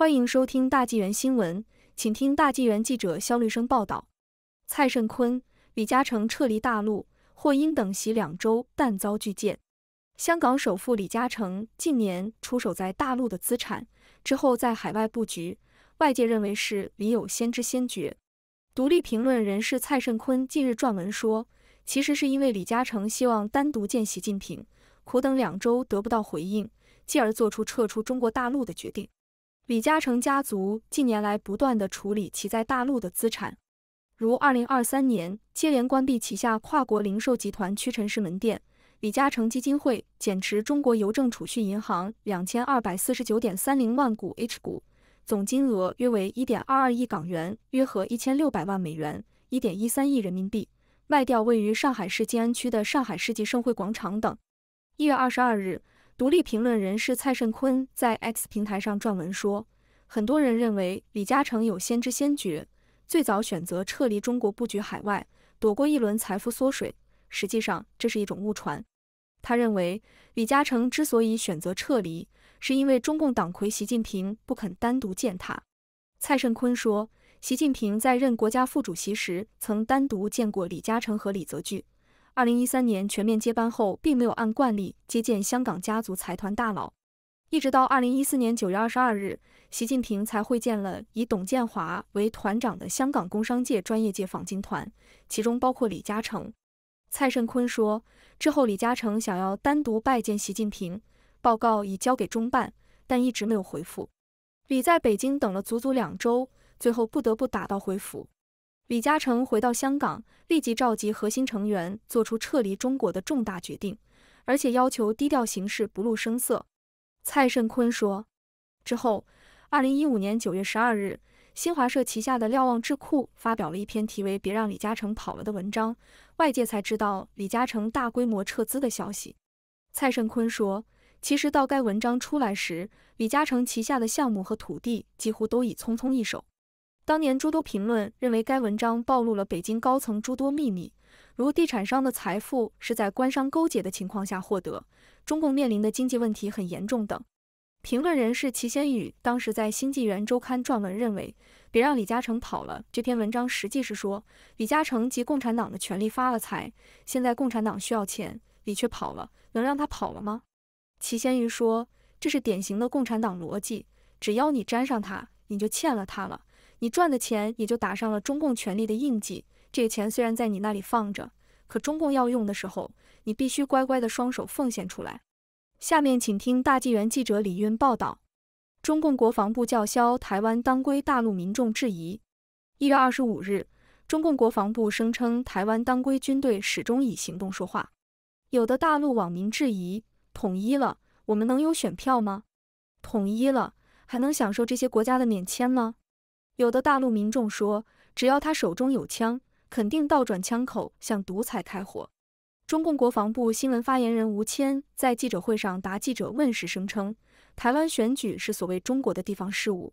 欢迎收听《大纪元新闻》，请听大纪元记者肖律生报道：蔡盛坤、李嘉诚撤离大陆，或因等席两周，但遭拒见。香港首富李嘉诚近年出手在大陆的资产之后，在海外布局，外界认为是李有先知先觉。独立评论人士蔡盛坤近日撰文说，其实是因为李嘉诚希望单独见习近平，苦等两周得不到回应，继而做出撤出中国大陆的决定。李嘉诚家族近年来不断地处理其在大陆的资产，如二零二三年接连关闭旗下跨国零售集团屈臣氏门店，李嘉诚基金会减持中国邮政储蓄银行两千二百四十九点三零万股 H 股，总金额约为一点二二亿港元，约合一千六百万美元，一点一三亿人民币，卖掉位于上海市静安区的上海世纪盛会广场等。一月二十二日。独立评论人士蔡慎坤在 X 平台上撰文说，很多人认为李嘉诚有先知先觉，最早选择撤离中国布局海外，躲过一轮财富缩水。实际上，这是一种误传。他认为，李嘉诚之所以选择撤离，是因为中共党魁习近平不肯单独见他。蔡慎坤说，习近平在任国家副主席时曾单独见过李嘉诚和李泽钜。二零一三年全面接班后，并没有按惯例接见香港家族财团大佬，一直到二零一四年九月二十二日，习近平才会见了以董建华为团长的香港工商界专业界访京团，其中包括李嘉诚。蔡盛坤说，之后李嘉诚想要单独拜见习近平，报告已交给中办，但一直没有回复。李在北京等了足足两周，最后不得不打道回府。李嘉诚回到香港，立即召集核心成员，做出撤离中国的重大决定，而且要求低调行事，不露声色。蔡盛坤说。之后，二零一五年九月十二日，新华社旗下的瞭望智库发表了一篇题为《别让李嘉诚跑了》的文章，外界才知道李嘉诚大规模撤资的消息。蔡盛坤说，其实到该文章出来时，李嘉诚旗下的项目和土地几乎都已匆匆一手。当年诸多评论认为该文章暴露了北京高层诸多秘密，如地产商的财富是在官商勾结的情况下获得，中共面临的经济问题很严重等。评论人士齐先宇当时在《新纪元周刊》撰文认为，别让李嘉诚跑了。这篇文章实际是说李嘉诚及共产党的权力发了财，现在共产党需要钱，李却跑了，能让他跑了吗？齐先宇说，这是典型的共产党逻辑，只要你沾上他，你就欠了他了。你赚的钱也就打上了中共权力的印记。这个钱虽然在你那里放着，可中共要用的时候，你必须乖乖的双手奉献出来。下面请听大纪元记者李运报道：中共国防部叫嚣台湾当归，大陆民众质疑。一月二十五日，中共国防部声称台湾当归军队始终以行动说话。有的大陆网民质疑：统一了，我们能有选票吗？统一了，还能享受这些国家的免签吗？有的大陆民众说，只要他手中有枪，肯定倒转枪口向独裁开火。中共国防部新闻发言人吴谦在记者会上答记者问时声称，台湾选举是所谓中国的地方事务。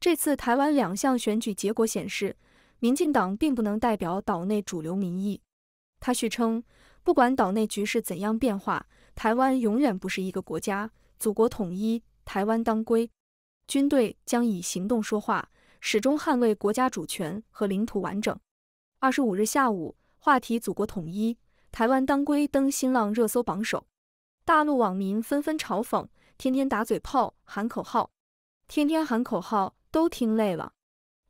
这次台湾两项选举结果显示，民进党并不能代表岛内主流民意。他续称，不管岛内局势怎样变化，台湾永远不是一个国家。祖国统一，台湾当归。军队将以行动说话。始终捍卫国家主权和领土完整。二十五日下午，话题“祖国统一”台湾当归登新浪热搜榜首，大陆网民纷纷嘲讽：“天天打嘴炮，喊口号，天天喊口号，都听累了。”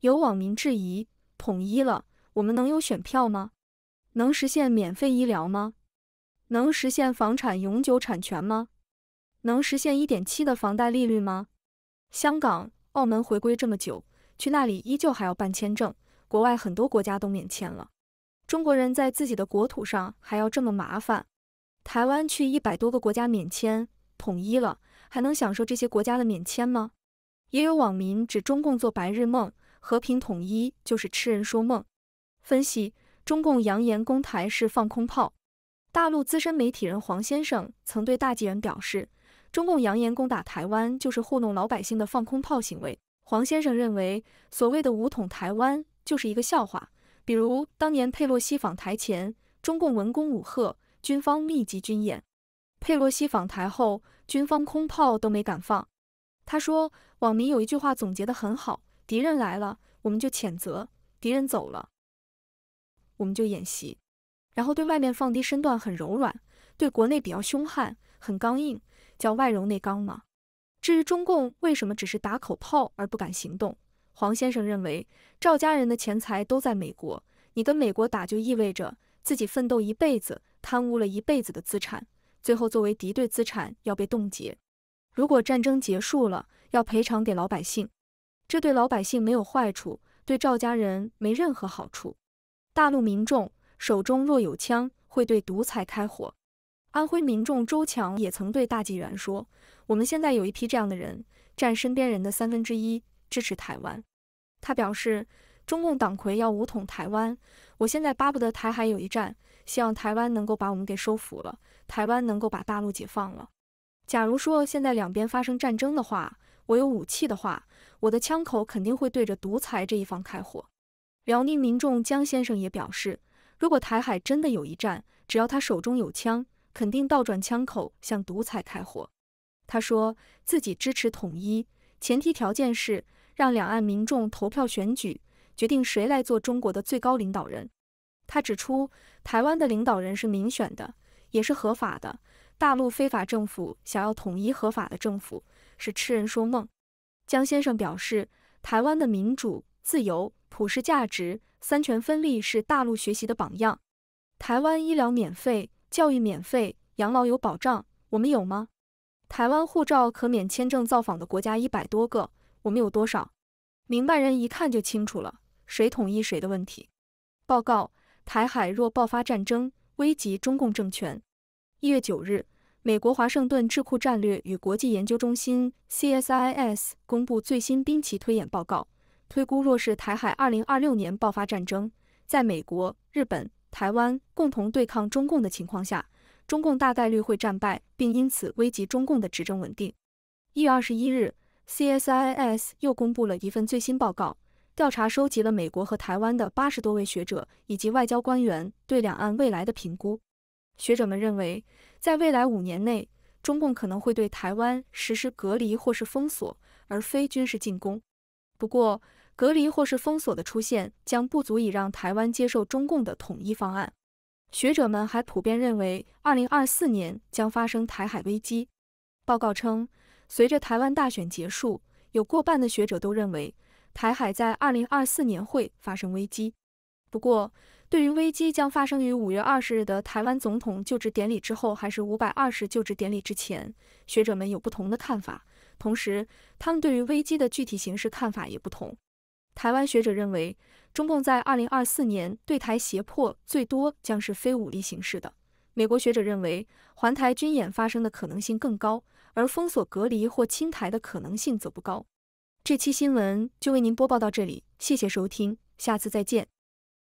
有网民质疑：“统一了，我们能有选票吗？能实现免费医疗吗？能实现房产永久产权吗？能实现一点七的房贷利率吗？”香港、澳门回归这么久。去那里依旧还要办签证，国外很多国家都免签了，中国人在自己的国土上还要这么麻烦。台湾去一百多个国家免签，统一了还能享受这些国家的免签吗？也有网民指中共做白日梦，和平统一就是痴人说梦。分析中共扬言攻台是放空炮。大陆资深媒体人黄先生曾对大纪人表示，中共扬言攻打台湾就是糊弄老百姓的放空炮行为。黄先生认为，所谓的“武统台湾”就是一个笑话。比如当年佩洛西访台前，中共文攻武赫，军方密集军演；佩洛西访台后，军方空炮都没敢放。他说，网民有一句话总结得很好：“敌人来了，我们就谴责；敌人走了，我们就演习。然后对外面放低身段，很柔软；对国内比较凶悍，很刚硬，叫外柔内刚嘛。”至于中共为什么只是打口炮而不敢行动，黄先生认为，赵家人的钱财都在美国，你跟美国打就意味着自己奋斗一辈子、贪污了一辈子的资产，最后作为敌对资产要被冻结。如果战争结束了，要赔偿给老百姓，这对老百姓没有坏处，对赵家人没任何好处。大陆民众手中若有枪，会对独裁开火。安徽民众周强也曾对大纪元说：“我们现在有一批这样的人，占身边人的三分之一，支持台湾。”他表示：“中共党魁要武统台湾，我现在巴不得台海有一战，希望台湾能够把我们给收服了，台湾能够把大陆解放了。假如说现在两边发生战争的话，我有武器的话，我的枪口肯定会对着独裁这一方开火。”辽宁民众江先生也表示：“如果台海真的有一战，只要他手中有枪。”肯定倒转枪口向独裁开火，他说自己支持统一，前提条件是让两岸民众投票选举，决定谁来做中国的最高领导人。他指出，台湾的领导人是民选的，也是合法的。大陆非法政府想要统一合法的政府，是痴人说梦。江先生表示，台湾的民主、自由、普世价值、三权分立是大陆学习的榜样。台湾医疗免费。教育免费，养老有保障，我们有吗？台湾护照可免签证造访的国家一百多个，我们有多少？明白人一看就清楚了，谁统一谁的问题。报告：台海若爆发战争，危及中共政权。一月九日，美国华盛顿智库战略与国际研究中心 （CSIS） 公布最新兵棋推演报告，推估若是台海二零二六年爆发战争，在美国、日本。台湾共同对抗中共的情况下，中共大概率会战败，并因此危及中共的执政稳定。一月二十一日，CSIS 又公布了一份最新报告，调查收集了美国和台湾的八十多位学者以及外交官员对两岸未来的评估。学者们认为，在未来五年内，中共可能会对台湾实施隔离或是封锁，而非军事进攻。不过，隔离或是封锁的出现将不足以让台湾接受中共的统一方案。学者们还普遍认为，二零二四年将发生台海危机。报告称，随着台湾大选结束，有过半的学者都认为台海在二零二四年会发生危机。不过，对于危机将发生于五月二十日的台湾总统就职典礼之后，还是五百二十就职典礼之前，学者们有不同的看法。同时，他们对于危机的具体形式看法也不同。台湾学者认为，中共在二零二四年对台胁迫最多将是非武力形式的。美国学者认为，环台军演发生的可能性更高，而封锁、隔离或清台的可能性则不高。这期新闻就为您播报到这里，谢谢收听，下次再见。